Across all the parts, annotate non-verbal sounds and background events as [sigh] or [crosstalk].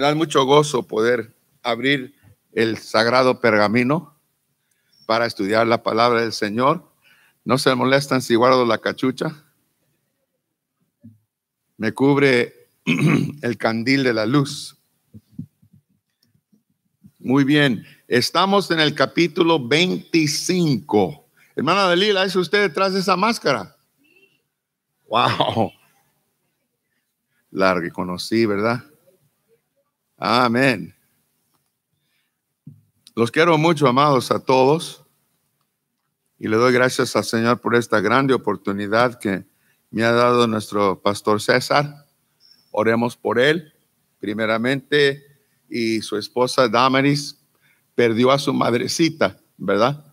Me da mucho gozo poder abrir el sagrado pergamino para estudiar la palabra del Señor. No se molestan si guardo la cachucha. Me cubre [clears throat] el candil de la luz. Muy bien, estamos en el capítulo 25. Hermana Dalila, ¿es usted detrás de esa máscara? Wow. La reconocí, ¿verdad? Amén. Los quiero mucho, amados, a todos. Y le doy gracias al Señor por esta grande oportunidad que me ha dado nuestro pastor César. Oremos por él, primeramente, y su esposa Damaris perdió a su madrecita, ¿verdad?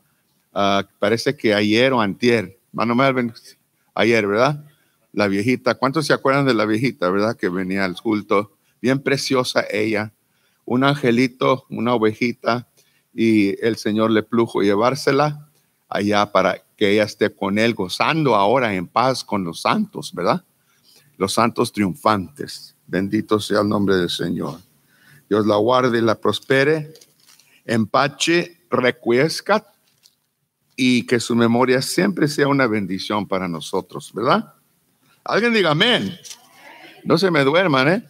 Ah, parece que ayer o antier, Manuel, ayer, ¿verdad? La viejita, ¿cuántos se acuerdan de la viejita, verdad? Que venía al culto bien preciosa ella, un angelito, una ovejita, y el Señor le plujo llevársela allá para que ella esté con él, gozando ahora en paz con los santos, ¿verdad? Los santos triunfantes. Bendito sea el nombre del Señor. Dios la guarde y la prospere, empache, recuesca y que su memoria siempre sea una bendición para nosotros, ¿verdad? Alguien diga amén. No se me duerman, ¿eh?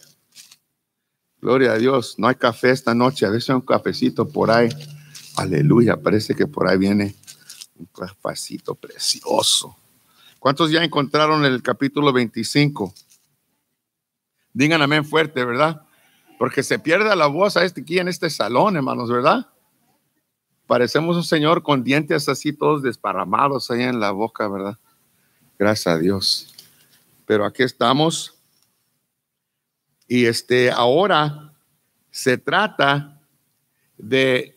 Gloria a Dios. No hay café esta noche. A veces hay un cafecito por ahí. Aleluya. Parece que por ahí viene un cafecito precioso. ¿Cuántos ya encontraron el capítulo 25? Digan amén fuerte, ¿verdad? Porque se pierde la voz a este, aquí en este salón, hermanos, ¿verdad? Parecemos un señor con dientes así todos desparramados ahí en la boca, ¿verdad? Gracias a Dios. Pero aquí estamos y este, ahora se trata de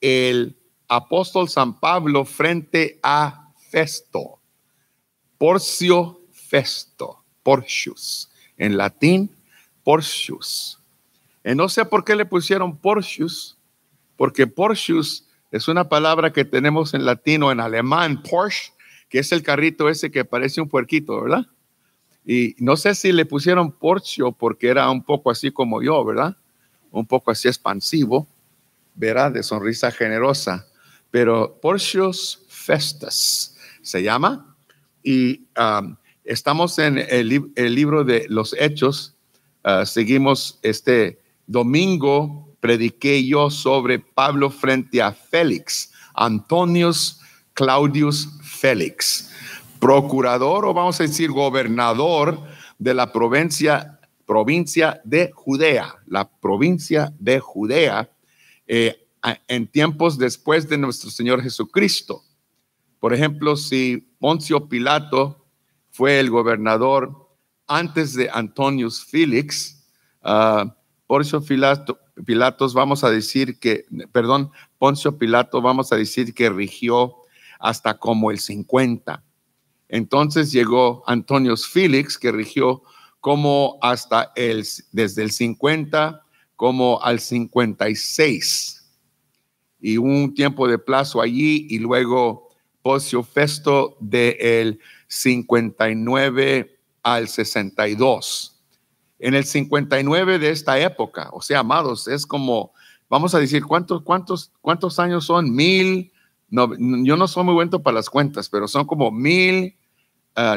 el apóstol San Pablo frente a Festo, Porcio Festo, Porcius, en latín Porcius. Y eh, no sé por qué le pusieron Porcius, porque Porcius es una palabra que tenemos en latín o en alemán, Porsche, que es el carrito ese que parece un puerquito, ¿verdad? Y no sé si le pusieron Porcio porque era un poco así como yo, ¿verdad? Un poco así expansivo, ¿verdad? De sonrisa generosa. Pero Porcios Festas se llama. Y um, estamos en el, libro de los Hechos. Uh, seguimos este domingo, prediqué yo sobre Pablo frente a Félix, Antonius Claudius Félix procurador o vamos a decir gobernador de la provincia, provincia de Judea, la provincia de Judea, eh, en tiempos después de nuestro Señor Jesucristo. Por ejemplo, si Poncio Pilato fue el gobernador antes de Antonius Felix ah, Poncio Pilato, Pilatos, vamos a decir que, perdón, Poncio Pilato, vamos a decir que rigió hasta como el 50 entonces llegó Antonio Félix, que rigió como hasta el, desde el 50 como al 56. Y un tiempo de plazo allí y luego Pocio Festo del 59 al 62. En el 59 de esta época, o sea, amados, es como, vamos a decir, ¿cuántos, cuántos, cuántos años son? Mil, yo no soy muy bueno para las cuentas, pero son como mil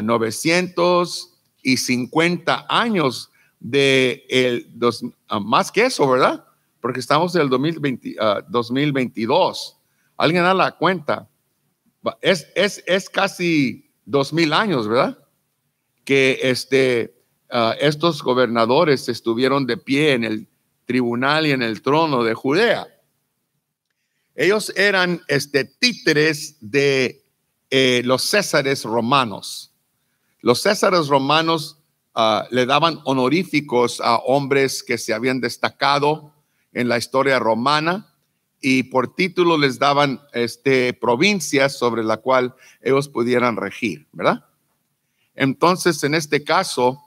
950 eh, años de el, ah, más que eso, ¿verdad? Porque estamos en el 2022. Alguien da la cuenta. Es, es, es casi 2000 años, ¿verdad? Que este, ah, estos gobernadores estuvieron de pie en el tribunal y en el trono de Judea. Ellos eran este, títeres de eh, los césares romanos. Los césares romanos ah, le daban honoríficos a hombres que se habían destacado en la historia romana y por título les daban este, provincias sobre la cual ellos pudieran regir, ¿verdad? Entonces, en este caso,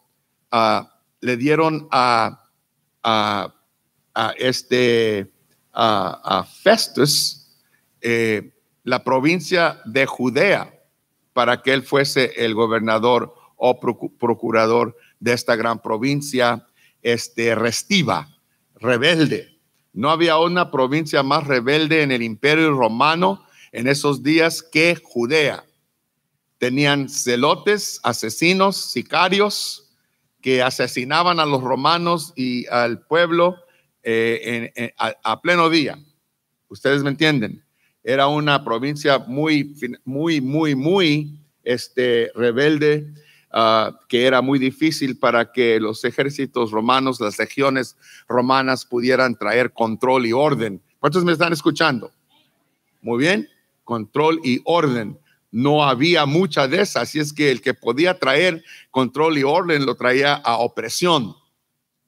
ah, le dieron a, este, a, Festus eh, la provincia de Judea para que él fuese el gobernador o procurador de esta gran provincia, este, restiva, rebelde. No había una provincia más rebelde en el imperio romano en esos días que Judea. Tenían celotes, asesinos, sicarios que asesinaban a los romanos y al pueblo eh, a pleno día. ¿Ustedes me entienden? era una provincia muy, muy, muy, muy este, rebelde, ah, que era muy difícil para que los ejércitos romanos, las legiones romanas pudieran traer control y orden. ¿Cuántos me están escuchando? Muy bien, control y orden. No había mucha de esas, así es que el que podía traer control y orden lo traía a opresión.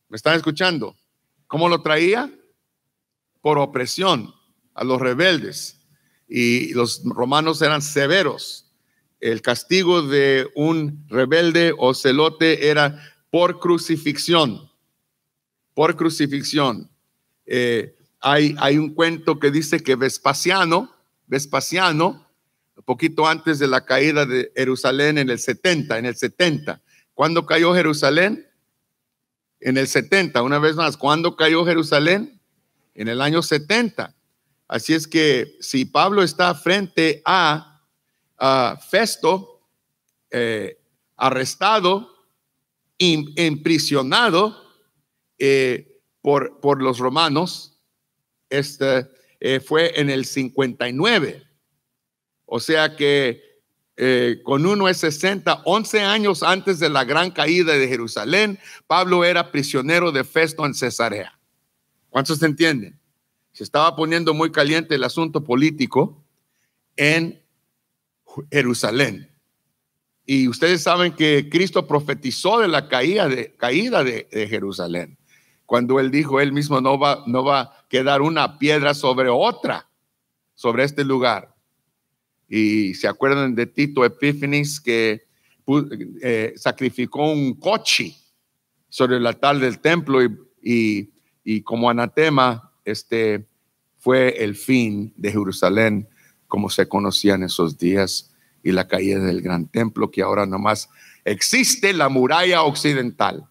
¿Me están escuchando? ¿Cómo lo traía? Por opresión a los rebeldes y los romanos eran severos. El castigo de un rebelde o celote era por crucifixión, por crucifixión. Eh, hay, hay un cuento que dice que Vespasiano, Vespasiano, poquito antes de la caída de Jerusalén en el 70, en el 70. ¿Cuándo cayó Jerusalén? En el 70, una vez más, ¿cuándo cayó Jerusalén? En el año 70. Así es que si Pablo está frente a, a Festo, eh, arrestado, y imprisionado eh, por, por, los romanos, este, eh, fue en el 59. O sea que con uno es 60, 11 años antes de la gran caída de Jerusalén, Pablo era prisionero de Festo en Cesarea. ¿Cuántos entienden? se estaba poniendo muy caliente el asunto político en Jerusalén. Y ustedes saben que Cristo profetizó de la caída de, caída de, Jerusalén. Cuando él dijo, él mismo no va, no va a quedar una piedra sobre otra, sobre este lugar. Y se acuerdan de Tito Epífanes que eh, sacrificó un coche sobre el altar del templo y, y como anatema este, fue el fin de Jerusalén como se conocía en esos días y la caída del gran templo que ahora nomás existe la muralla occidental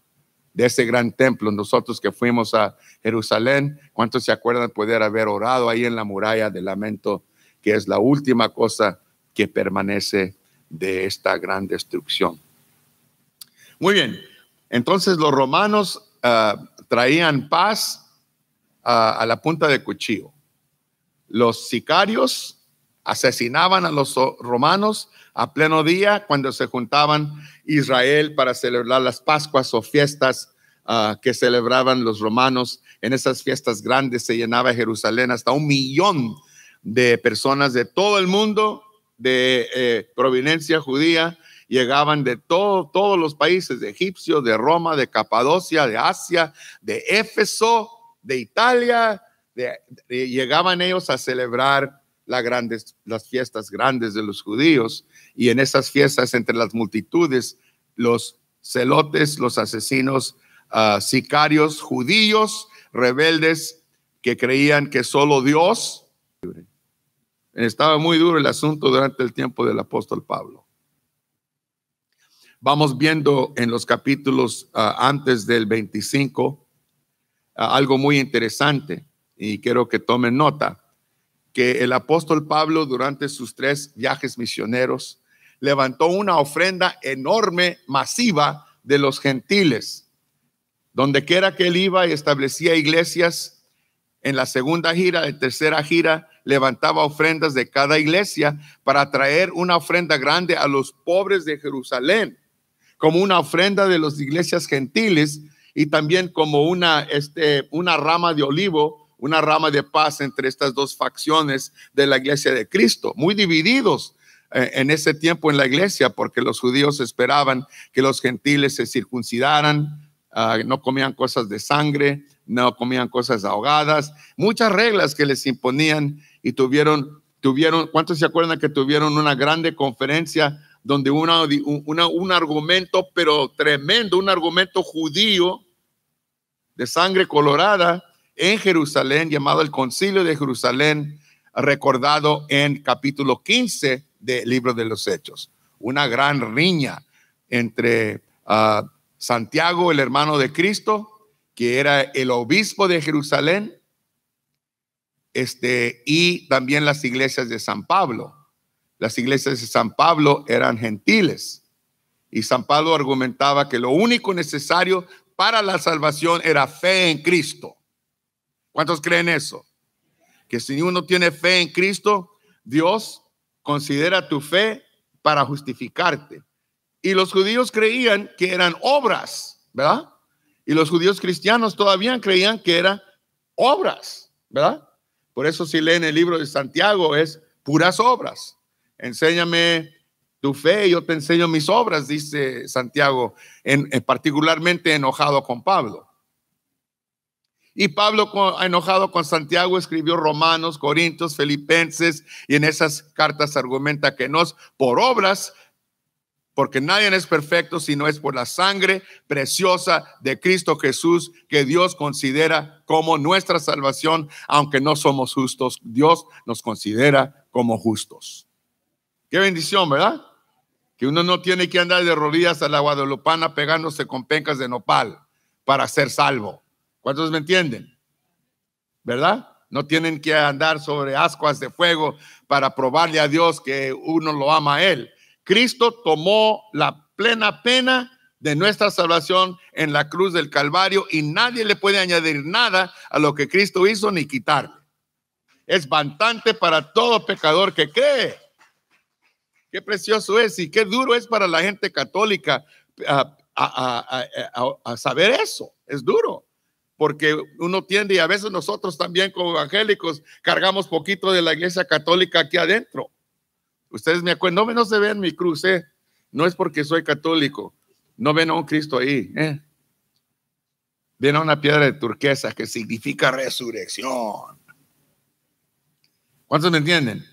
de ese gran templo. Nosotros que fuimos a Jerusalén, ¿cuántos se acuerdan de poder haber orado ahí en la muralla de lamento, que es la última cosa que permanece de esta gran destrucción? Muy bien, entonces los romanos ah, traían paz ah, a la punta de cuchillo. Los sicarios asesinaban a los romanos a pleno día cuando se juntaban Israel para celebrar las Pascuas o fiestas ah, que celebraban los romanos. En esas fiestas grandes se llenaba Jerusalén hasta un millón de personas de todo el mundo de eh, judía llegaban de todos los países, de Egipcio, de Roma, de Capadocia, de Asia, de Éfeso, de Italia, llegaban ellos a celebrar las grandes, las fiestas grandes de los judíos y en esas fiestas entre las multitudes, los celotes, los asesinos, ah, sicarios, judíos, rebeldes que creían que solo Dios. Estaba muy duro el asunto durante el tiempo del apóstol Pablo. Vamos viendo en los capítulos ah, antes del 25 ah, algo muy interesante y quiero que tomen nota, que el apóstol Pablo durante sus tres viajes misioneros levantó una ofrenda enorme, masiva, de los gentiles. Donde quiera que él iba y establecía iglesias, en la segunda gira, en tercera gira, levantaba ofrendas de cada iglesia para traer una ofrenda grande a los pobres de Jerusalén, como una ofrenda de las iglesias gentiles y también como una, este, una rama de olivo una rama de paz entre estas dos facciones de la iglesia de Cristo, muy divididos eh, en ese tiempo en la iglesia, porque los judíos esperaban que los gentiles se circuncidaran, ah, no comían cosas de sangre, no comían cosas ahogadas, muchas reglas que les imponían y tuvieron, tuvieron ¿cuántos se acuerdan que tuvieron una grande conferencia donde un argumento, pero tremendo, un argumento judío de sangre colorada, en Jerusalén llamado el Concilio de Jerusalén, recordado en capítulo 15 del libro de los Hechos. Una gran riña entre ah, Santiago, el hermano de Cristo, que era el obispo de Jerusalén, este, y también las iglesias de San Pablo. Las iglesias de San Pablo eran gentiles. Y San Pablo argumentaba que lo único necesario para la salvación era fe en Cristo. ¿Cuántos creen eso? Que si uno tiene fe en Cristo, Dios considera tu fe para justificarte. Y los judíos creían que eran obras, ¿verdad? Y los judíos cristianos todavía creían que eran obras, ¿verdad? Por eso si leen el libro de Santiago es puras obras. Enséñame tu fe, y yo te enseño mis obras, dice Santiago, en particularmente enojado con Pablo. Y Pablo, enojado con Santiago, escribió Romanos, Corintios, Filipenses, y en esas cartas argumenta que no es por obras, porque nadie es perfecto, sino es por la sangre preciosa de Cristo Jesús que Dios considera como nuestra salvación, aunque no somos justos, Dios nos considera como justos. Qué bendición, ¿verdad? Que uno no tiene que andar de rodillas a la guadalupana pegándose con pencas de nopal para ser salvo. ¿Cuántos me entienden? ¿Verdad? No tienen que andar sobre ascuas de fuego para probarle a Dios que uno lo ama a Él. Cristo tomó la plena pena de nuestra salvación en la cruz del Calvario y nadie le puede añadir nada a lo que Cristo hizo ni quitarle. Es bastante para todo pecador que cree. Qué precioso es y qué duro es para la gente católica a ah, ah, ah, saber eso. Es duro porque uno tiende y a veces nosotros también como evangélicos cargamos poquito de la iglesia católica aquí adentro. Ustedes me acuerdan, no, no se ven mi cruz, ¿eh? no es porque soy católico, no ven a un Cristo ahí. Eh. Ven a una piedra de turquesa que significa resurrección. ¿Cuántos me entienden?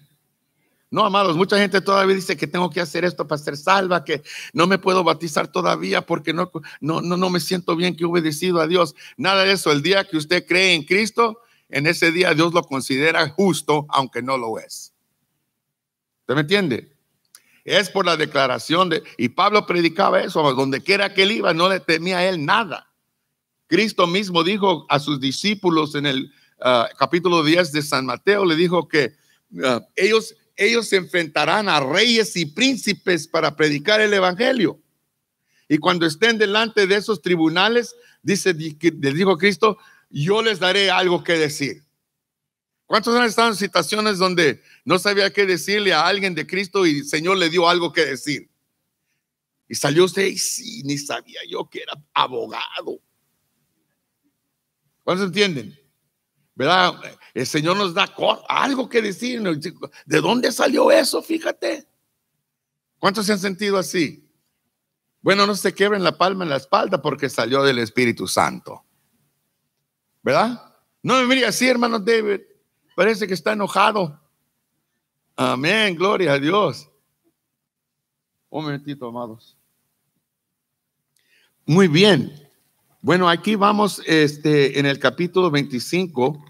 No, amados, mucha gente todavía dice que tengo que hacer esto para ser salva, que no me puedo bautizar todavía porque no, no, no, me siento bien que he obedecido a Dios. Nada de eso. El día que usted cree en Cristo, en ese día Dios lo considera justo, aunque no lo es. ¿Usted me entiende? Es por la declaración de... Y Pablo predicaba eso, donde quiera que él iba, no le temía a él nada. Cristo mismo dijo a sus discípulos en el ah, capítulo 10 de San Mateo, le dijo que ah, ellos ellos se enfrentarán a reyes y príncipes para predicar el Evangelio. Y cuando estén delante de esos tribunales, dice, les dijo Cristo, yo les daré algo que decir. ¿Cuántos han estado en situaciones donde no sabía qué decirle a alguien de Cristo y el Señor le dio algo que decir? Y salió usted y sí, ni sabía yo que era abogado. ¿Cuántos entienden? ¿verdad? El Señor nos da algo que decir. ¿De dónde salió eso? Fíjate. ¿Cuántos se han sentido así? Bueno, no se quiebren la palma en la espalda porque salió del Espíritu Santo. ¿Verdad? No me mire así, hermano David. Parece que está enojado. Amén, gloria a Dios. Un momentito, amados. Muy bien. Bueno, aquí vamos este, en el capítulo 25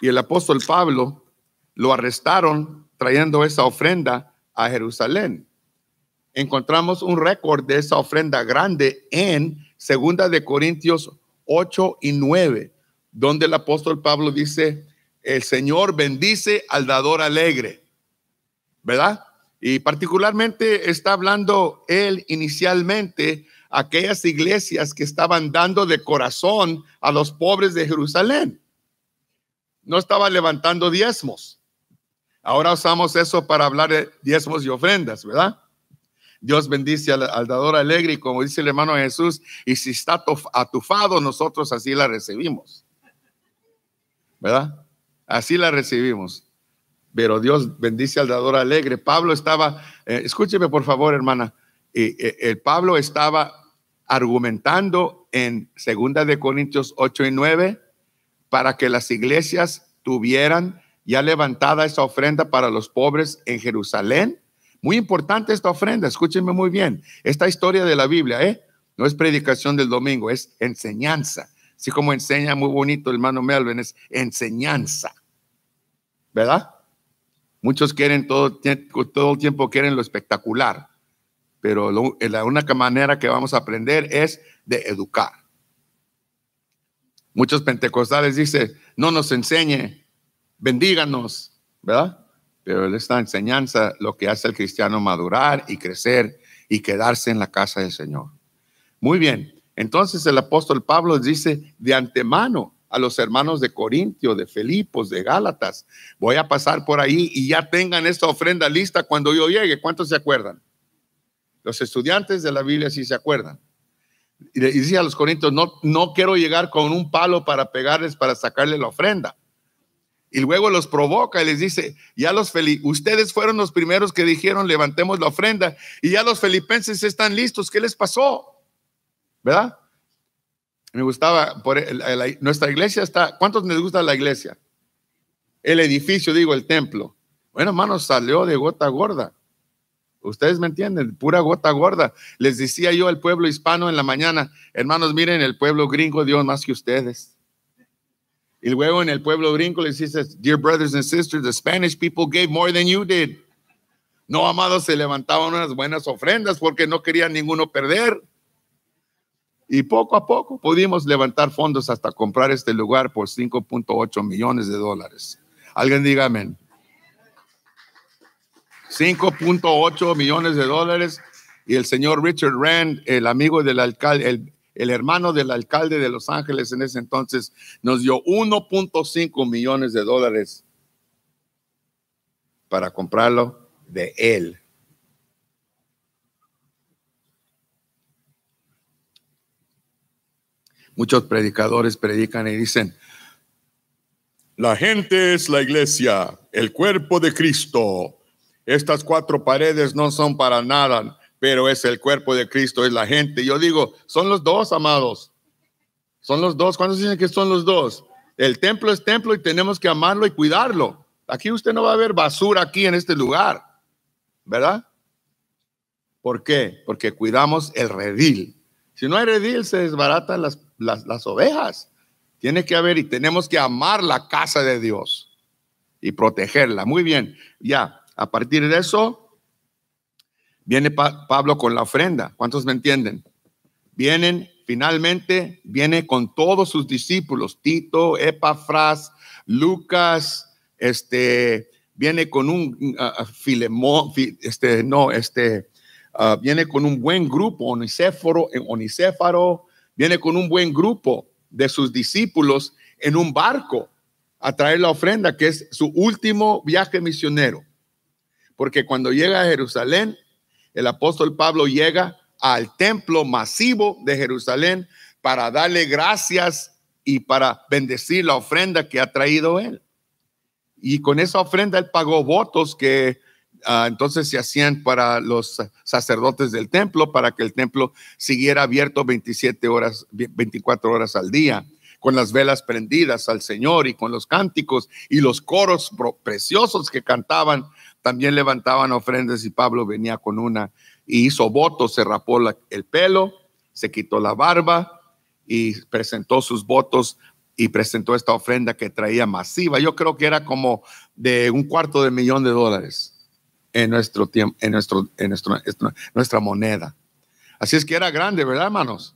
y el apóstol Pablo lo arrestaron trayendo esa ofrenda a Jerusalén. Encontramos un récord de esa ofrenda grande en Segunda de Corintios 8 y 9, donde el apóstol Pablo dice, el Señor bendice al dador alegre, ¿verdad? Y particularmente está hablando él inicialmente aquellas iglesias que estaban dando de corazón a los pobres de Jerusalén. No estaba levantando diezmos. Ahora usamos eso para hablar de diezmos y ofrendas, ¿verdad? Dios bendice al, dador alegre y como dice el hermano Jesús, y si está atufado, nosotros así la recibimos. ¿Verdad? Así la recibimos. Pero Dios bendice al dador alegre. Pablo estaba, eh, escúcheme por favor, hermana, y eh, eh, Pablo estaba argumentando en Segunda de Corintios 8 y 9 para que las iglesias tuvieran ya levantada esa ofrenda para los pobres en Jerusalén. Muy importante esta ofrenda, escúchenme muy bien. Esta historia de la Biblia, ¿eh? No es predicación del domingo, es enseñanza. Así como enseña muy bonito el hermano Melvin, es enseñanza. ¿Verdad? Muchos quieren todo, todo el tiempo, quieren lo espectacular pero la única manera que vamos a aprender es de educar. Muchos pentecostales dicen, no nos enseñe, bendíganos, ¿verdad? Pero esta enseñanza lo que hace al cristiano madurar y crecer y quedarse en la casa del Señor. Muy bien, entonces el apóstol Pablo dice de antemano a los hermanos de Corintio, de Filipos, de Gálatas, voy a pasar por ahí y ya tengan esta ofrenda lista cuando yo llegue. ¿Cuántos se acuerdan? Los estudiantes de la Biblia si se acuerdan. Y le dice a los corintios, no, no quiero llegar con un palo para pegarles, para sacarle la ofrenda. Y luego los provoca y les dice, ya los felices ustedes fueron los primeros que dijeron, levantemos la ofrenda, y ya los felipenses están listos, ¿qué les pasó? ¿Verdad? Me gustaba, por nuestra iglesia está, ¿cuántos les gusta la iglesia? El edificio, digo, el templo. Bueno, hermano, salió de gota gorda. Ustedes me entienden, pura gota gorda. Les decía yo al pueblo hispano en la mañana, hermanos, miren, el pueblo gringo dio más que ustedes. Y luego en el pueblo gringo les dice, dear brothers and sisters, the Spanish people gave more than you did. No, amados, se levantaban unas buenas ofrendas porque no querían ninguno perder. Y poco a poco pudimos levantar fondos hasta comprar este lugar por 5.8 millones de dólares. Alguien diga amén. 5.8 millones de dólares. Y el señor Richard Rand, el amigo del alcalde, el, hermano del alcalde de Los Ángeles en ese entonces, nos dio 1.5 millones de dólares para comprarlo de él. Muchos predicadores predican y dicen, la gente es la iglesia, el cuerpo de Cristo, estas cuatro paredes no son para nada, pero es el cuerpo de Cristo, es la gente. Yo digo, son los dos, amados. Son los dos. ¿Cuántos dicen que son los dos? El templo es templo y tenemos que amarlo y cuidarlo. Aquí usted no va a ver basura aquí en este lugar, ¿verdad? ¿Por qué? Porque cuidamos el redil. Si no hay redil, se desbaratan las, las, las ovejas. Tiene que haber y tenemos que amar la casa de Dios y protegerla. Muy bien, ya. A partir de eso, viene Pablo con la ofrenda. ¿Cuántos me entienden? Vienen, finalmente, viene con todos sus discípulos, Tito, Epafras, Lucas, este, viene con un ah, ah, este, no, este, ah, viene con un buen grupo, Onicéforo, eh, Onicéfaro, viene con un buen grupo de sus discípulos en un barco a traer la ofrenda, que es su último viaje misionero. Porque cuando llega a Jerusalén, el apóstol Pablo llega al templo masivo de Jerusalén para darle gracias y para bendecir la ofrenda que ha traído él. Y con esa ofrenda él pagó votos que ah, entonces se hacían para los sacerdotes del templo, para que el templo siguiera abierto 27 horas, 24 horas al día, con las velas prendidas al Señor y con los cánticos y los coros preciosos que cantaban también levantaban ofrendas y Pablo venía con una y hizo votos, se rapó el pelo, se quitó la barba y presentó sus votos y presentó esta ofrenda que traía masiva. Yo creo que era como de un cuarto de millón de dólares en nuestro tiempo, en nuestro, en en nuestra moneda. Así es que era grande, ¿verdad, hermanos?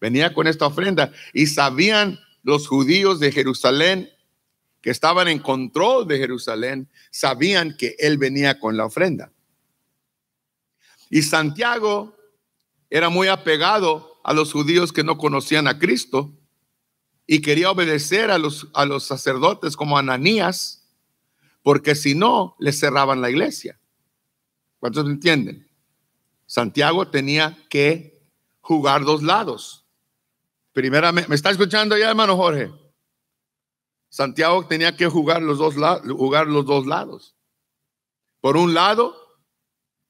Venía con esta ofrenda y sabían los judíos de Jerusalén que estaban en control de Jerusalén sabían que él venía con la ofrenda. Y Santiago era muy apegado a los judíos que no conocían a Cristo y quería obedecer a los, a los sacerdotes como Ananías, porque si no, le cerraban la iglesia. ¿Cuántos entienden? Santiago tenía que jugar dos lados. Primera, ¿me está escuchando ya, hermano Jorge? Santiago tenía que jugar los dos, jugar los dos lados. Por un lado,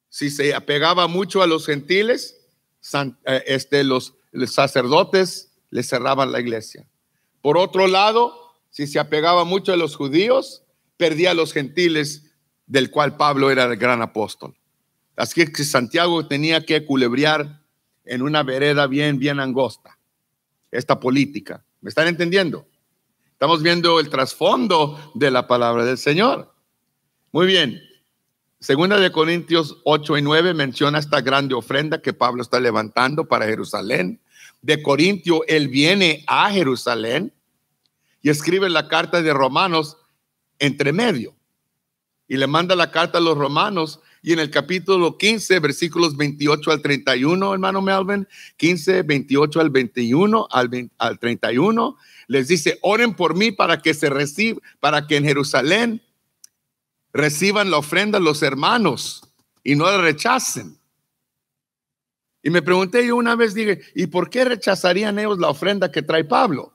si se apegaba mucho a los gentiles, eh, este, los, sacerdotes le cerraban la iglesia. Por otro lado, si se apegaba mucho a los judíos, perdía a los gentiles, del cual Pablo era el gran apóstol. Así que Santiago tenía que culebrear en una vereda bien, bien angosta esta política. ¿Me están entendiendo? Estamos viendo el trasfondo de la palabra del Señor. Muy bien. Segunda de Corintios 8 y 9 menciona esta grande ofrenda que Pablo está levantando para Jerusalén. De Corintio, él viene a Jerusalén y escribe la carta de Romanos entre medio. Y le manda la carta a los romanos y en el capítulo 15, versículos 28 al 31, hermano Melvin, 15, 28 al 21, al, al 31, les dice, oren por mí para que se reciba, para que en Jerusalén reciban la ofrenda los hermanos y no la rechacen. Y me pregunté yo una vez, dije, ¿y por qué rechazarían ellos la ofrenda que trae Pablo?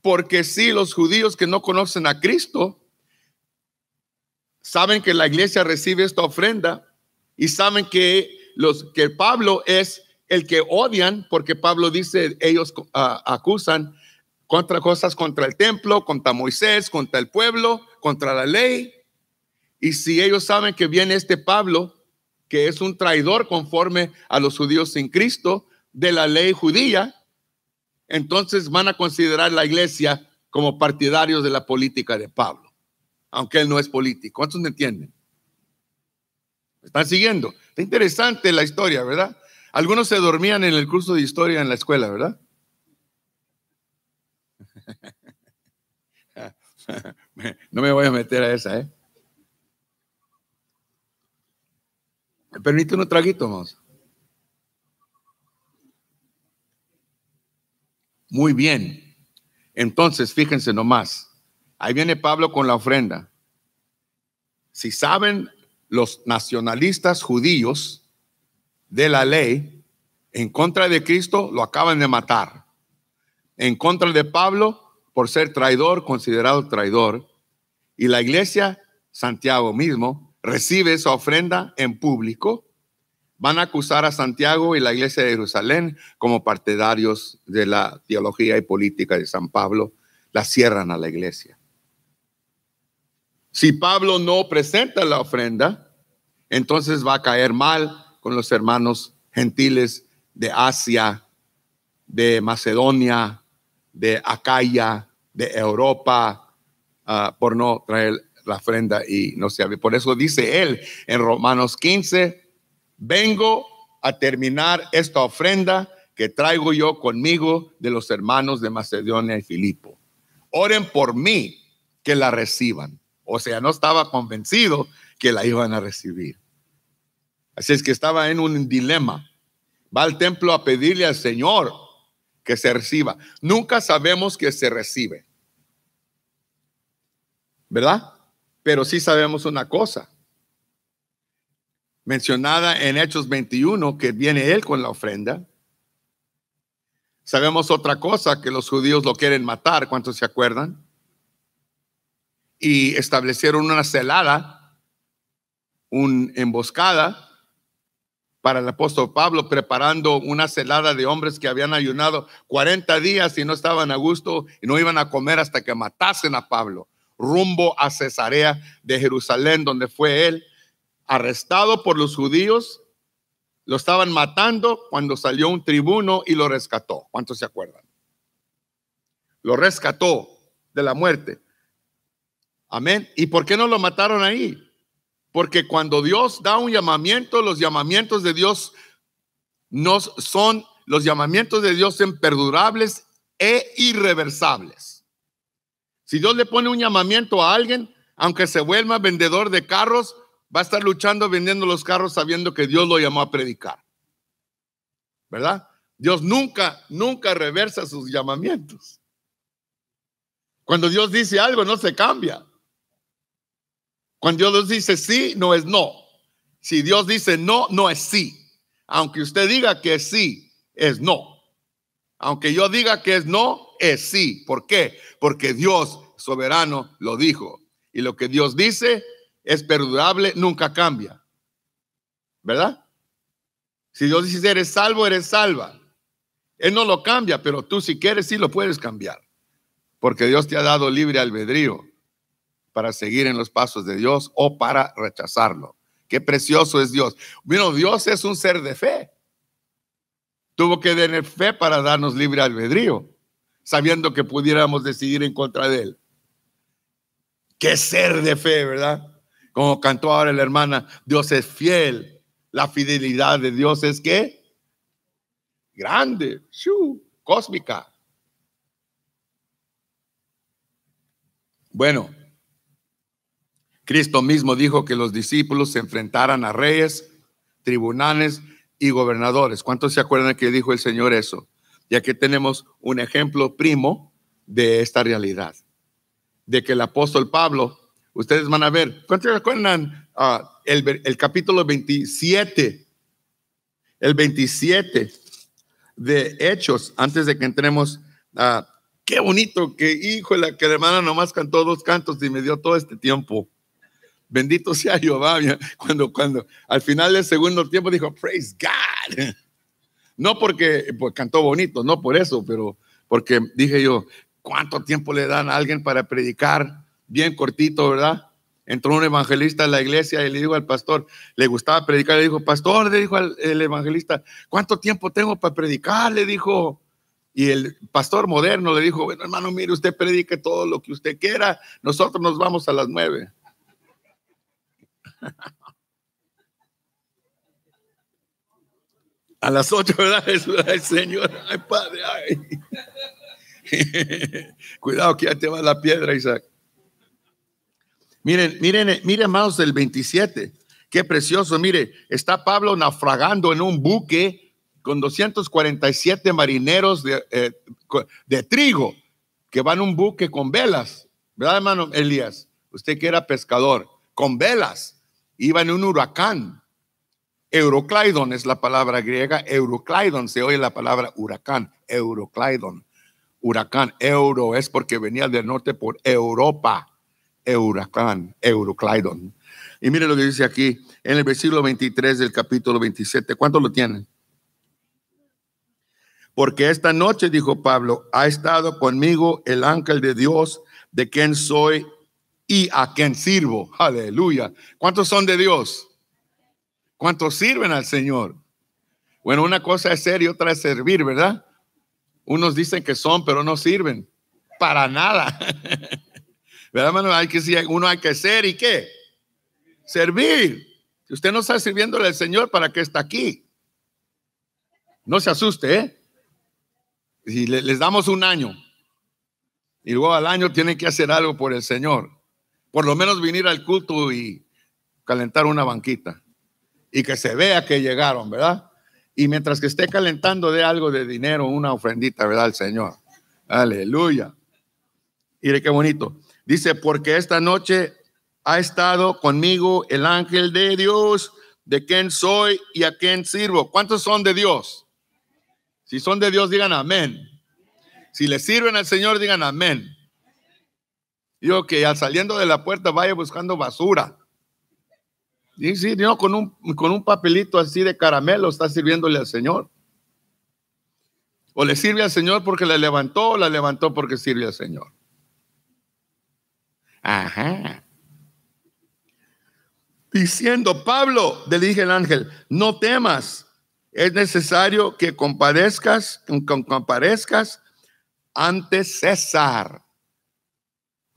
Porque si los judíos que no conocen a Cristo saben que la iglesia recibe esta ofrenda y saben que los que Pablo es el que odian, porque Pablo dice, ellos ah, acusan contra cosas contra el templo, contra Moisés, contra el pueblo, contra la ley. Y si ellos saben que viene este Pablo, que es un traidor conforme a los judíos sin Cristo, de la ley judía, entonces van a considerar la iglesia como partidarios de la política de Pablo, aunque él no es político. ¿Cuántos me entienden? están siguiendo? Está interesante la historia, ¿verdad? Algunos se dormían en el curso de historia en la escuela, ¿verdad? no me voy a meter a esa, ¿eh? ¿Me permite un traguito vamos. Muy bien. Entonces, fíjense nomás. Ahí viene Pablo con la ofrenda. Si saben los nacionalistas judíos de la ley en contra de Cristo, lo acaban de matar en contra de Pablo por ser traidor, considerado traidor, y la iglesia, Santiago mismo, recibe esa ofrenda en público, van a acusar a Santiago y la iglesia de Jerusalén como partidarios de la teología y política de San Pablo, la cierran a la iglesia. Si Pablo no presenta la ofrenda, entonces va a caer mal con los hermanos gentiles de Asia, de Macedonia, de Acaya, de Europa, ah, por no traer la ofrenda y no se había. Por eso dice él en Romanos 15, vengo a terminar esta ofrenda que traigo yo conmigo de los hermanos de Macedonia y Filipo. Oren por mí que la reciban. O sea, no estaba convencido que la iban a recibir. Así es que estaba en un dilema. Va al templo a pedirle al Señor que se reciba. Nunca sabemos que se recibe. ¿Verdad? Pero sí sabemos una cosa. Mencionada en Hechos 21, que viene él con la ofrenda. Sabemos otra cosa, que los judíos lo quieren matar, ¿cuántos se acuerdan? Y establecieron una celada, una emboscada para el apóstol Pablo, preparando una celada de hombres que habían ayunado 40 días y no estaban a gusto y no iban a comer hasta que matasen a Pablo, rumbo a Cesarea de Jerusalén, donde fue él arrestado por los judíos. Lo estaban matando cuando salió un tribuno y lo rescató. ¿Cuántos se acuerdan? Lo rescató de la muerte. Amén. ¿Y por qué no lo mataron ahí? Porque cuando Dios da un llamamiento, los llamamientos de Dios no son, los llamamientos de Dios son perdurables e irreversables. Si Dios le pone un llamamiento a alguien, aunque se vuelva vendedor de carros, va a estar luchando vendiendo los carros sabiendo que Dios lo llamó a predicar. ¿Verdad? Dios nunca, nunca reversa sus llamamientos. Cuando Dios dice algo, no se cambia. Cuando Dios dice sí, no es no. Si Dios dice no, no es sí. Aunque usted diga que sí, es no. Aunque yo diga que es no, es sí. ¿Por qué? Porque Dios soberano lo dijo. Y lo que Dios dice es perdurable, nunca cambia. ¿Verdad? Si Dios dice eres salvo, eres salva. Él no lo cambia, pero tú si quieres sí lo puedes cambiar. Porque Dios te ha dado libre albedrío para seguir en los pasos de Dios o para rechazarlo. Qué precioso es Dios. Bueno, Dios es un ser de fe. Tuvo que tener fe para darnos libre albedrío, sabiendo que pudiéramos decidir en contra de Él. Qué ser de fe, ¿verdad? Como cantó ahora la hermana, Dios es fiel. La fidelidad de Dios es que grande, cósmica. Bueno, Cristo mismo dijo que los discípulos se enfrentaran a reyes, tribunales y gobernadores. ¿Cuántos se acuerdan que dijo el Señor eso? Ya que tenemos un ejemplo primo de esta realidad, de que el apóstol Pablo, ustedes van a ver, ¿cuántos se acuerdan ah, el, capítulo 27? El 27 de Hechos, antes de que entremos a... Ah, qué bonito, que la que la hermana nomás cantó dos cantos y me dio todo este tiempo. Bendito sea Jehová. [laughs] Cuando, cuando al final del segundo tiempo dijo, Praise God. [laughs] No porque pues, cantó bonito, no por eso, pero porque dije yo, ¿cuánto tiempo le dan a alguien para predicar? Bien cortito, ¿verdad? Entró un evangelista a la iglesia y le dijo al pastor, le gustaba predicar, le dijo, pastor, le dijo al el evangelista, ¿cuánto tiempo tengo para predicar? Le dijo. Y el pastor moderno le dijo, bueno, hermano, mire, usted predique todo lo que usted quiera, nosotros nos vamos a las nueve. A las 8, ¿verdad? Señor, ay, Padre, ay. Cuidado que ya te va la piedra, Isaac. Miren, miren, miren, hermanos, del 27. Qué precioso, mire, está Pablo naufragando en un buque con 247 marineros de, eh, de trigo, que van un buque con velas, ¿verdad, hermano Elías? Usted que era pescador, con velas iba en un huracán. Euroclaidon es la palabra griega. Euroclaidon se oye la palabra huracán. Euroclaidon. Huracán. Euro es porque venía del norte por Europa. Huracán. Euroclidon. Y mire lo que dice aquí en el versículo 23 del capítulo 27. ¿Cuánto lo tienen? Porque esta noche, dijo Pablo, ha estado conmigo el ángel de Dios, de quien soy y a quien sirvo. Aleluya. ¿Cuántos son de Dios? ¿Cuántos sirven al Señor? Bueno, una cosa es ser y otra es servir, ¿verdad? Unos dicen que son, pero no sirven para nada. [laughs] ¿Verdad, hermano? Hay que, uno hay que ser y qué? Servir. Si usted no está sirviéndole al Señor, ¿para qué está aquí? No se asuste, ¿eh? Si les damos un año y luego al año tienen que hacer algo por el Señor. Por lo menos venir al culto y calentar una banquita. Y que se vea que llegaron, ¿verdad? Y mientras que esté calentando, de algo de dinero, una ofrendita, ¿verdad? Al Señor. Aleluya. Mire qué bonito. Dice, porque esta noche ha estado conmigo el ángel de Dios, de quien soy y a quien sirvo. ¿Cuántos son de Dios? Si son de Dios, digan amén. Si le sirven al Señor, digan amén. Digo que al saliendo de la puerta vaya buscando basura. Y sí, no, con un, con un papelito así de caramelo está sirviéndole al Señor. O le sirve al Señor porque la levantó, o la levantó porque sirve al Señor. Ajá. Diciendo, Pablo, le dije el ángel, no temas, es necesario que comparezcas, que comparezcas ante César.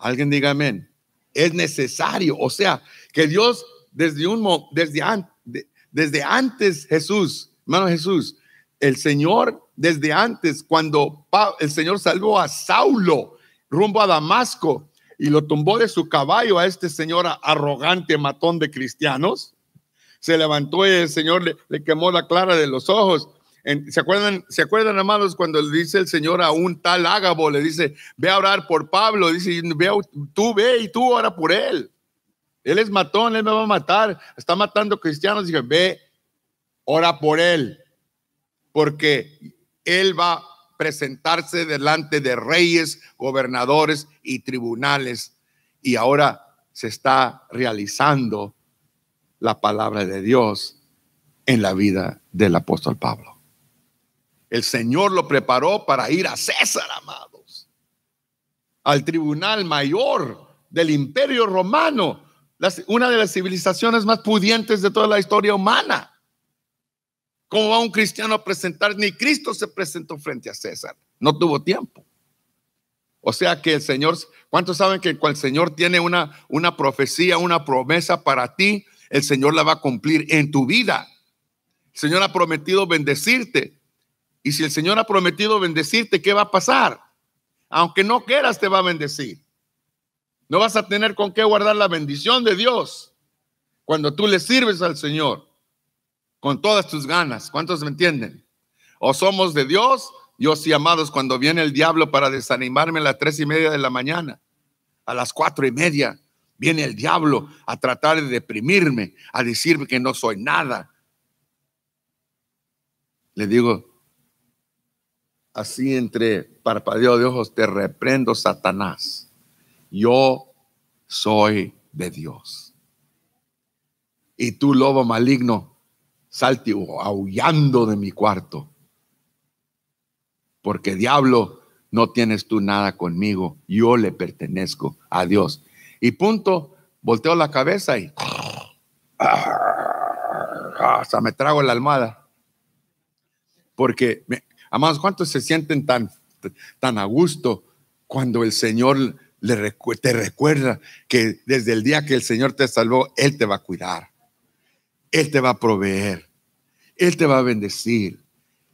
Alguien diga amén. Es necesario, o sea, que Dios desde un desde, desde antes Jesús, hermano Jesús, el Señor desde antes cuando el Señor salvó a Saulo rumbo a Damasco y lo tumbó de su caballo a este señor arrogante matón de cristianos, se levantó y el Señor le quemó la clara de los ojos ¿Se acuerdan, ¿Se acuerdan, hermanos, cuando le dice el Señor a un tal ágabo, le dice, ve a orar por Pablo, dice, tú ve y tú ora por él. Él es matón, él me va a matar, está matando cristianos, dice, ve, ora por él, porque él va a presentarse delante de reyes, gobernadores y tribunales. Y ahora se está realizando la palabra de Dios en la vida del apóstol Pablo. El Señor lo preparó para ir a César, amados, al tribunal mayor del imperio romano, una de las civilizaciones más pudientes de toda la historia humana. ¿Cómo va un cristiano a presentar? Ni Cristo se presentó frente a César. No tuvo tiempo. O sea que el Señor, ¿cuántos saben que cual el Señor tiene una, una profecía, una promesa para ti, el Señor la va a cumplir en tu vida? El Señor ha prometido bendecirte. Y si el Señor ha prometido bendecirte, ¿qué va a pasar? Aunque no quieras, te va a bendecir. No vas a tener con qué guardar la bendición de Dios cuando tú le sirves al Señor con todas tus ganas. ¿Cuántos me entienden? O somos de Dios, yo y amados, cuando viene el diablo para desanimarme a las tres y media de la mañana, a las cuatro y media, viene el diablo a tratar de deprimirme, a decirme que no soy nada. Le digo, así entre parpadeo de ojos, te reprendo, Satanás. Yo soy de Dios. Y tú, lobo maligno, salte aullando de mi cuarto. Porque diablo, no tienes tú nada conmigo. Yo le pertenezco a Dios. Y punto, volteo la cabeza y [laughs] hasta me trago la almohada. Porque me, Amados, ¿cuántos se sienten tan, tan a gusto cuando el Señor le te recuerda que desde el día que el Señor te salvó, Él te va a cuidar, Él te va a proveer, Él te va a bendecir,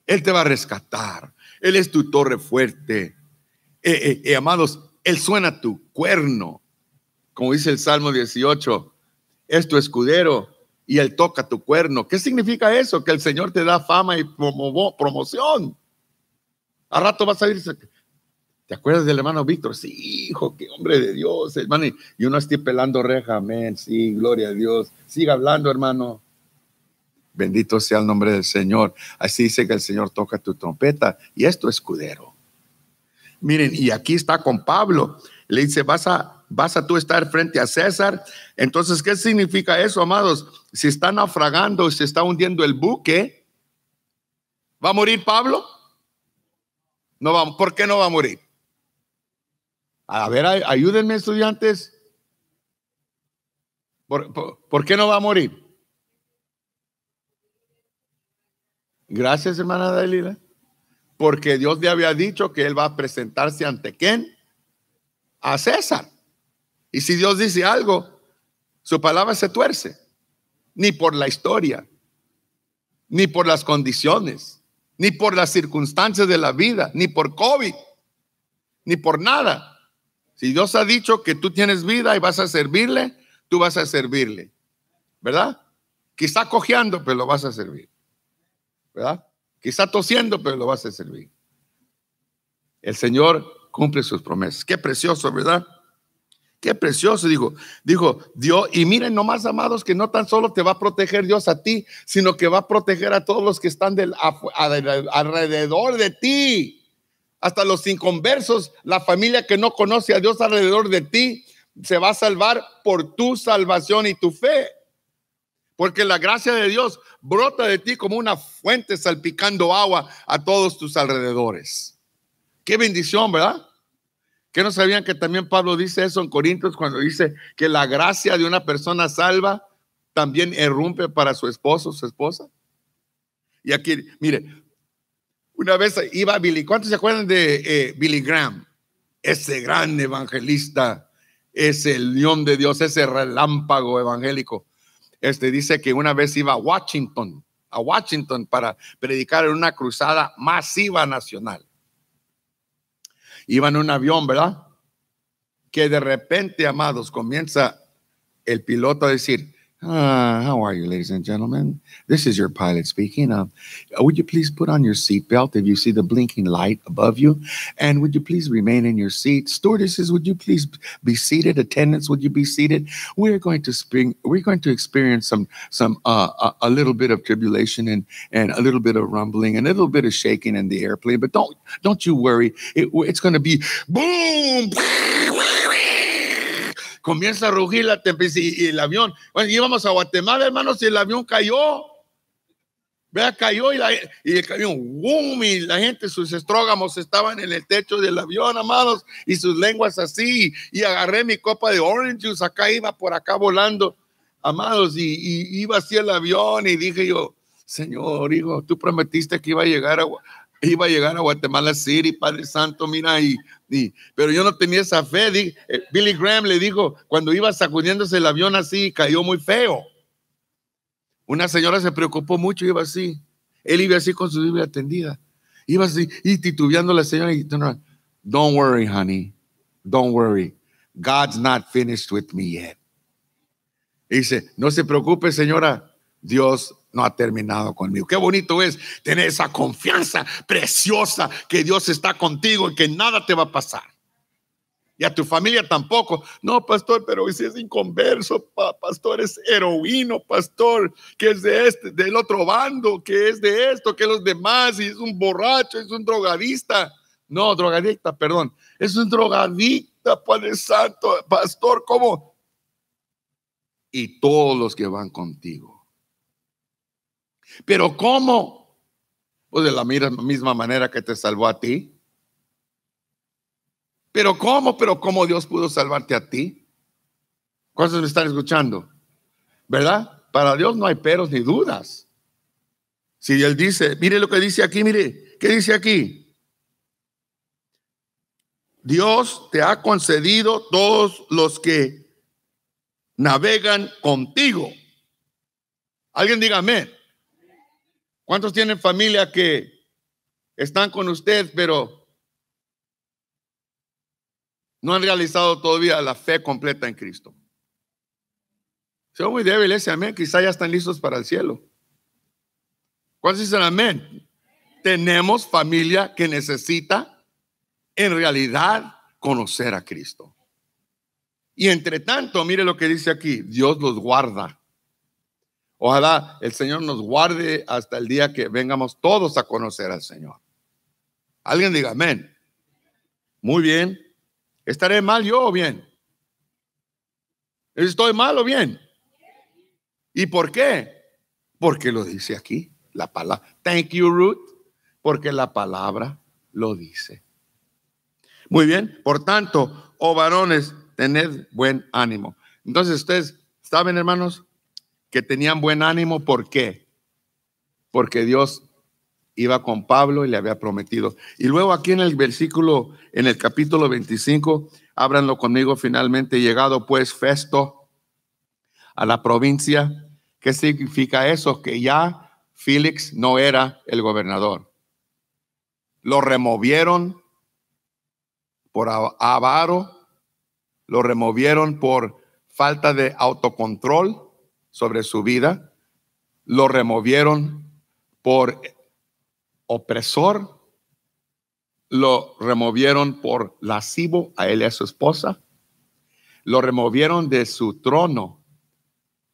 Él te va a rescatar, Él es tu torre fuerte. Eh, eh, eh, amados, Él suena tu cuerno, como dice el Salmo 18, es tu escudero y Él toca tu cuerno. ¿Qué significa eso? Que el Señor te da fama y promoción. A rato vas a ir. ¿Te acuerdas del hermano Víctor? Sí, hijo, qué hombre de Dios, hermano. Y uno esté pelando reja, amén. Sí, gloria a Dios. Siga hablando, hermano. Bendito sea el nombre del Señor. Así dice que el Señor toca tu trompeta y es tu escudero. Miren, y aquí está con Pablo. Le dice, vas a, vas a tú estar frente a César. Entonces, ¿qué significa eso, amados? Si está naufragando, se está hundiendo el buque, ¿va a morir Pablo? No va, ¿Por qué no va a morir? A ver, ayúdenme estudiantes. ¿Por, por qué no va a morir? Gracias, hermana Dalila. Porque Dios le había dicho que él va a presentarse ante quién? A César. Y si Dios dice algo, su palabra se tuerce. Ni por la historia, ni por las condiciones, ni por las circunstancias de la vida, ni por COVID, ni por nada. Si Dios ha dicho que tú tienes vida y vas a servirle, tú vas a servirle, ¿verdad? Quizá cojeando, pero lo vas a servir, ¿verdad? Quizá tosiendo, pero lo vas a servir. El Señor cumple sus promesas. Qué precioso, ¿verdad? Qué precioso, dijo. Dijo Dios, y miren nomás, amados, que no tan solo te va a proteger Dios a ti, sino que va a proteger a todos los que están alrededor de ti. Hasta los inconversos, la familia que no conoce a Dios alrededor de ti, se va a salvar por tu salvación y tu fe. Porque la gracia de Dios brota de ti como una fuente salpicando agua a todos tus alrededores. Qué bendición, ¿verdad? ¿Qué no sabían que también Pablo dice eso en Corintios cuando dice que la gracia de una persona salva también irrumpe para su esposo, su esposa? Y aquí, mire, una vez iba Billy, ¿cuántos se acuerdan de eh, Billy Graham? Ese gran evangelista, ese león de Dios, ese relámpago evangélico. Este dice que una vez iba a Washington, a Washington para predicar en una cruzada masiva nacional. Iban en un avión, ¿verdad? Que de repente, amados, comienza el piloto a decir, Uh, how are you, ladies and gentlemen? This is your pilot speaking. Uh, uh, would you please put on your seatbelt if you see the blinking light above you? And would you please remain in your seat? Stewardesses, would you please be seated? Attendants, would you be seated? We're going to spring. We're going to experience some some uh, a, uh, a, little bit of tribulation and and a little bit of rumbling and a little bit of shaking in the airplane. But don't don't you worry. It, it's going to be boom. [laughs] comienza a rugir la tempestad y, el avión. Bueno, íbamos a Guatemala, hermanos, y el avión cayó. Vea, cayó y, el avión, Y la gente, sus estrógamos estaban en el techo del avión, amados, y sus lenguas así. Y agarré mi copa de orange juice, pues, acá iba por acá volando, amados, y, iba así el avión y dije yo, Señor, hijo, tú prometiste que iba a llegar a, iba a llegar a Guatemala City, Padre Santo, mira, y pero yo no tenía esa fe. Eh, Billy Graham le dijo, cuando iba sacudiéndose el avión así, cayó muy feo. Una señora se preocupó mucho, y iba así. Él iba así con su Biblia atendida. Iba así y titubeando la señora. Y, Don't worry, honey. Don't worry. God's not finished with me yet. dice, no se preocupe, señora. Dios no ha terminado conmigo. Qué bonito es tener esa confianza preciosa que Dios está contigo y que nada te va a pasar. Y a tu familia tampoco. No, pastor, pero si es inconverso, pastor, es heroíno, pastor, que es de este, del otro bando, que es de esto, que los demás, y es un borracho, es un drogadista. No, drogadicta, perdón. Es un drogadicta, Padre Santo, pastor, ¿cómo? Y todos los que van contigo pero ¿cómo? Pues de la misma manera que te salvó a ti. Pero ¿cómo? Pero ¿cómo Dios pudo salvarte a ti? ¿Cuántos me están escuchando? ¿Verdad? Para Dios no hay peros ni dudas. Si Él dice, mire lo que dice aquí, mire, ¿qué dice aquí? Dios te ha concedido todos los que navegan contigo. Alguien dígame. ¿Cuántos tienen familia que están con usted, pero no han realizado todavía la fe completa en Cristo? Son muy débiles, amén. Quizá ya están listos para el cielo. ¿Cuántos dicen amén? Tenemos familia que necesita en realidad conocer a Cristo. Y entre tanto, mire lo que dice aquí, Dios los guarda. Ojalá el Señor nos guarde hasta el día que vengamos todos a conocer al Señor. Alguien diga amén. Muy bien. ¿Estaré mal yo o bien? ¿Estoy mal o bien? ¿Y por qué? Porque lo dice aquí la palabra. Thank you, Ruth. Porque la palabra lo dice. Muy bien. Por tanto, oh varones, tened buen ánimo. Entonces, ustedes saben, hermanos, que tenían buen ánimo. ¿Por qué? Porque Dios iba con Pablo y le había prometido. Y luego aquí en el versículo, en el capítulo 25, ábranlo conmigo finalmente, llegado pues Festo a la provincia. ¿Qué significa eso? Que ya Félix no era el gobernador. Lo removieron por avaro, lo removieron por falta de autocontrol sobre su vida, lo removieron por opresor, lo removieron por lascivo a él y a su esposa, lo removieron de su trono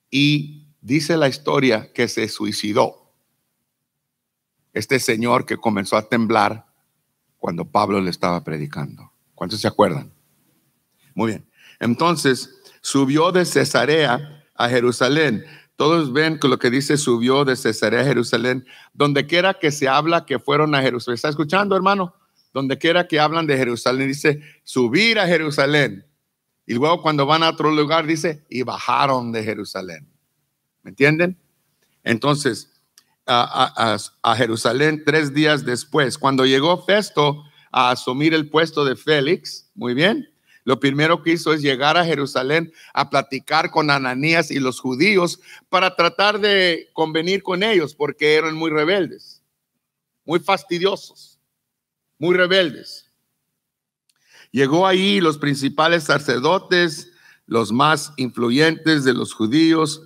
y dice la historia que se suicidó. Este señor que comenzó a temblar cuando Pablo le estaba predicando. ¿Cuántos se acuerdan? Muy bien. Entonces subió de Cesarea a Jerusalén. Todos ven que lo que dice subió de Cesarea a Jerusalén. Donde quiera que se habla que fueron a Jerusalén. ¿Está escuchando, hermano? Donde quiera que hablan de Jerusalén, dice subir a Jerusalén. Y luego cuando van a otro lugar, dice, y bajaron de Jerusalén. ¿Me entienden? Entonces, a, a, Jerusalén tres días después, cuando llegó Festo a asumir el puesto de Félix, muy bien, lo primero que hizo es llegar a Jerusalén a platicar con Ananías y los judíos para tratar de convenir con ellos, porque eran muy rebeldes, muy fastidiosos, muy rebeldes. Llegó ahí los principales sacerdotes, los más influyentes de los judíos,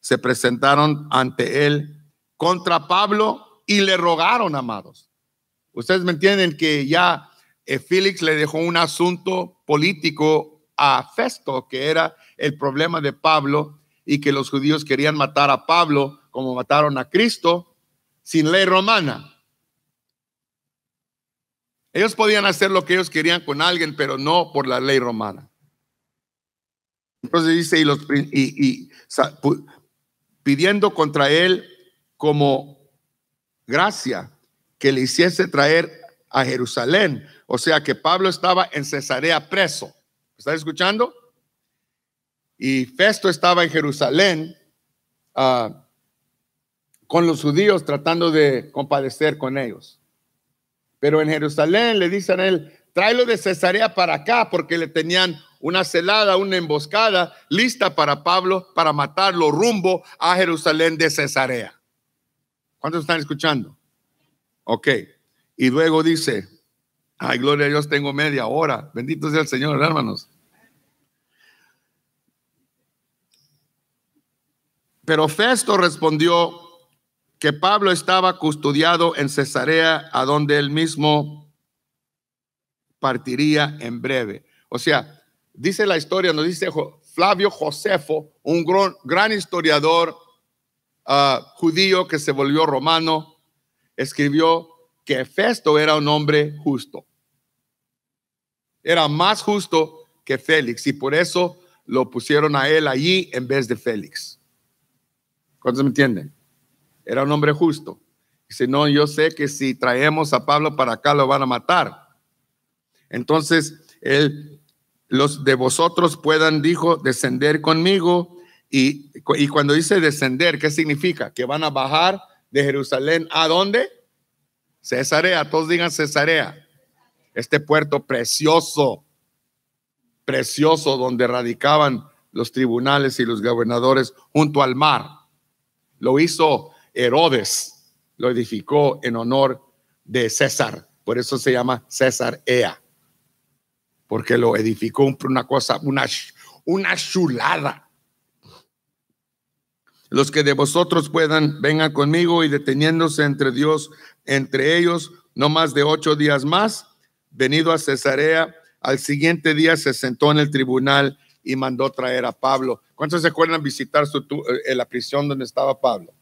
se presentaron ante él contra Pablo y le rogaron, amados. Ustedes me entienden que ya eh, Felix Félix le dejó un asunto político a Festo, que era el problema de Pablo y que los judíos querían matar a Pablo como mataron a Cristo sin ley romana. Ellos podían hacer lo que ellos querían con alguien, pero no por la ley romana. Entonces dice, los, y pidiendo contra él como gracia que le hiciese traer a Jerusalén. O sea que Pablo estaba en Cesarea preso. ¿Estás escuchando? Y Festo estaba en Jerusalén ah, con los judíos tratando de compadecer con ellos. Pero en Jerusalén le dicen a él, tráelo de Cesarea para acá porque le tenían una celada, una emboscada lista para Pablo para matarlo rumbo a Jerusalén de Cesarea. ¿Cuántos están escuchando? Ok. Y luego dice, ay, gloria a Dios, tengo media hora. Bendito sea el Señor, hermanos. Pero Festo respondió que Pablo estaba custodiado en Cesarea, a donde él mismo partiría en breve. O sea, dice la historia, nos dice Flavio Josefo, un gran, historiador ah, judío que se volvió romano, escribió que Festo era un hombre justo. Era más justo que Félix y por eso lo pusieron a él allí en vez de Félix. ¿Cuántos me entienden? Era un hombre justo. Dice, no, yo sé que si traemos a Pablo para acá lo van a matar. Entonces, él, los de vosotros puedan, dijo, descender conmigo. Y, y cuando dice descender, ¿qué significa? Que van a bajar de Jerusalén a dónde? Cesarea, todos digan Cesarea. Este puerto precioso, precioso, donde radicaban los tribunales y los gobernadores junto al mar. Lo hizo Herodes, lo edificó en honor de César. Por eso se llama César Ea, porque lo edificó una cosa, una, una chulada los que de vosotros puedan, vengan conmigo y deteniéndose entre Dios, entre ellos, no más de ocho días más. Venido a Cesarea, al siguiente día se sentó en el tribunal y mandó traer a Pablo. ¿Cuántos se acuerdan visitar su, eh, la prisión donde estaba Pablo?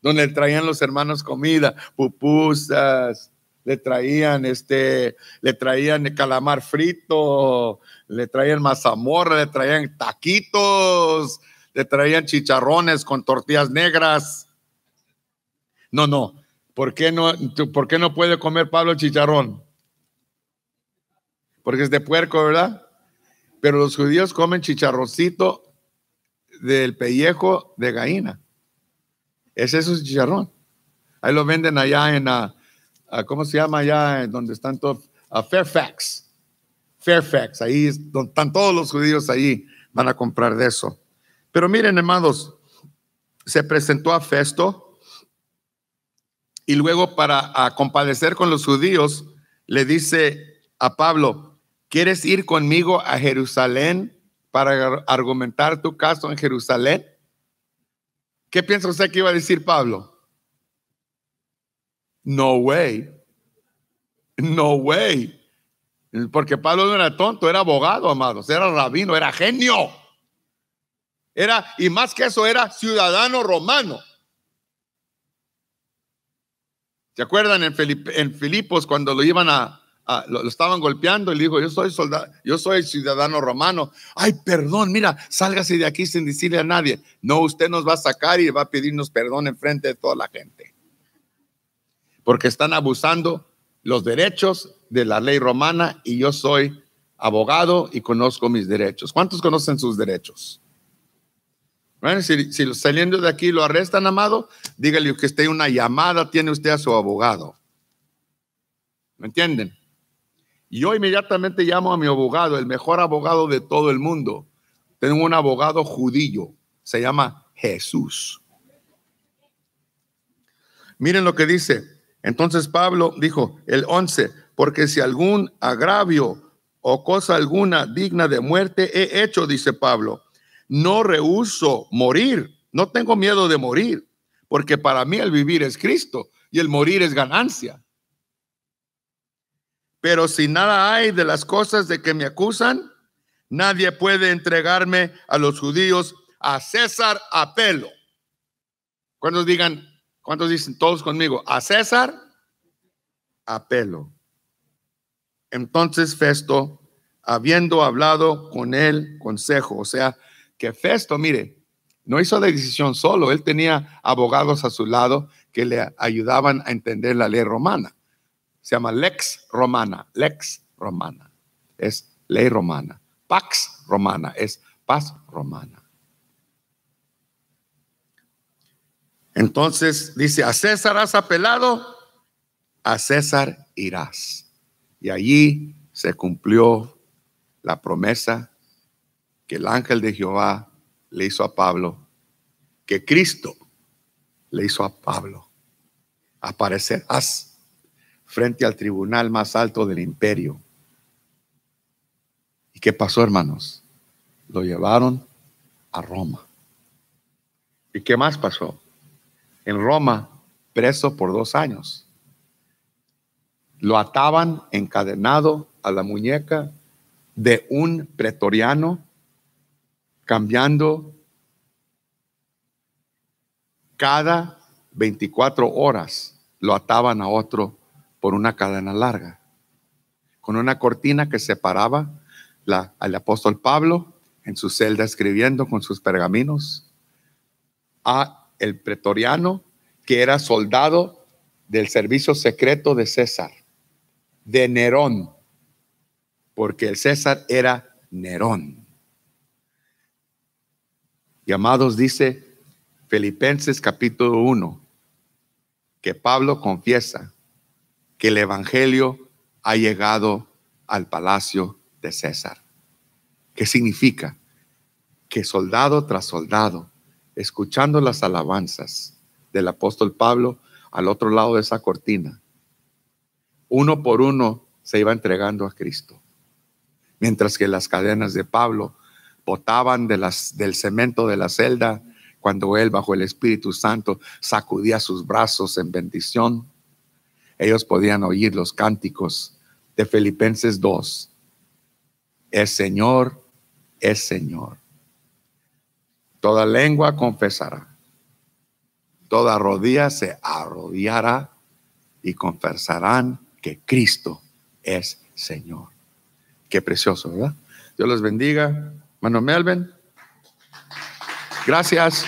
Donde le traían los hermanos comida, pupusas, le traían este, le traían calamar frito, le traían mazamorra, le traían taquitos, le traían chicharrones con tortillas negras. No, no. ¿Por qué no, ¿por qué no puede comer Pablo chicharrón? Porque es de puerco, ¿verdad? Pero los judíos comen chicharrocito del pellejo de gallina. Ese es un chicharrón. Ahí lo venden allá en, ah, ah, ¿cómo se llama allá? En eh, donde están todos, a ah, Fairfax. Fairfax, ahí están todos los judíos ahí van a comprar de eso. Pero miren, hermanos, se presentó a Festo y luego para compadecer con los judíos, le dice a Pablo, ¿quieres ir conmigo a Jerusalén para argumentar tu caso en Jerusalén? ¿Qué piensa usted que iba a decir Pablo? No way. No way. Porque Pablo no era tonto, era abogado, amados, era rabino, era genio. Era, y más que eso, era ciudadano romano. ¿Se acuerdan en, Filipos cuando lo iban a, lo, estaban golpeando? Y le dijo, yo soy soldado, yo soy ciudadano romano. Ay, perdón, mira, sálgase de aquí sin decirle a nadie. No, usted nos va a sacar y va a pedirnos perdón en frente de toda la gente. Porque están abusando los derechos de la ley romana y yo soy abogado y conozco mis derechos. ¿Cuántos conocen sus derechos? si, saliendo de aquí lo arrestan, amado, dígale que esté una llamada, tiene usted a su abogado. ¿Me entienden? yo inmediatamente llamo a mi abogado, el mejor abogado de todo el mundo. Tengo un abogado judío, se llama Jesús. Miren lo que dice. Entonces Pablo dijo, el 11, porque si algún agravio o cosa alguna digna de muerte he hecho, dice Pablo, no rehuso morir, no tengo miedo de morir, porque para mí el vivir es Cristo y el morir es ganancia. Pero si nada hay de las cosas de que me acusan, nadie puede entregarme a los judíos a César apelo. ¿Cuántos digan, cuántos dicen todos conmigo? A César apelo. Entonces Festo, habiendo hablado con él consejo, o sea, que Festo, mire, no hizo la decisión solo, él tenía abogados a su lado que le ayudaban a entender la ley romana. Se llama lex romana, lex romana, es ley romana. Pax romana, es paz romana. Entonces dice, a César has apelado, a César irás. Y allí se cumplió la promesa que el ángel de Jehová le hizo a Pablo, que Cristo le hizo a Pablo. Aparecerás frente al tribunal más alto del imperio. ¿Y qué pasó, hermanos? Lo llevaron a Roma. ¿Y qué más pasó? En Roma, preso por dos años. Lo ataban encadenado a la muñeca de un pretoriano cambiando cada 24 horas lo ataban a otro por una cadena larga, con una cortina que separaba la, al apóstol Pablo en su celda escribiendo con sus pergaminos a el pretoriano que era soldado del servicio secreto de César, de Nerón, porque el César era Nerón. Y amados, dice Filipenses capítulo 1, que Pablo confiesa que el Evangelio ha llegado al palacio de César. ¿Qué significa? Que soldado tras soldado, escuchando las alabanzas del apóstol Pablo al otro lado de esa cortina, uno por uno se iba entregando a Cristo, mientras que las cadenas de Pablo botaban de las, del cemento de la celda cuando él bajo el Espíritu Santo sacudía sus brazos en bendición. Ellos podían oír los cánticos de Filipenses 2. El Señor es Señor. Toda lengua confesará. Toda rodilla se arrodillará y confesarán que Cristo es Señor. Qué precioso, ¿verdad? Dios los bendiga. Manuel Melvin. Gracias.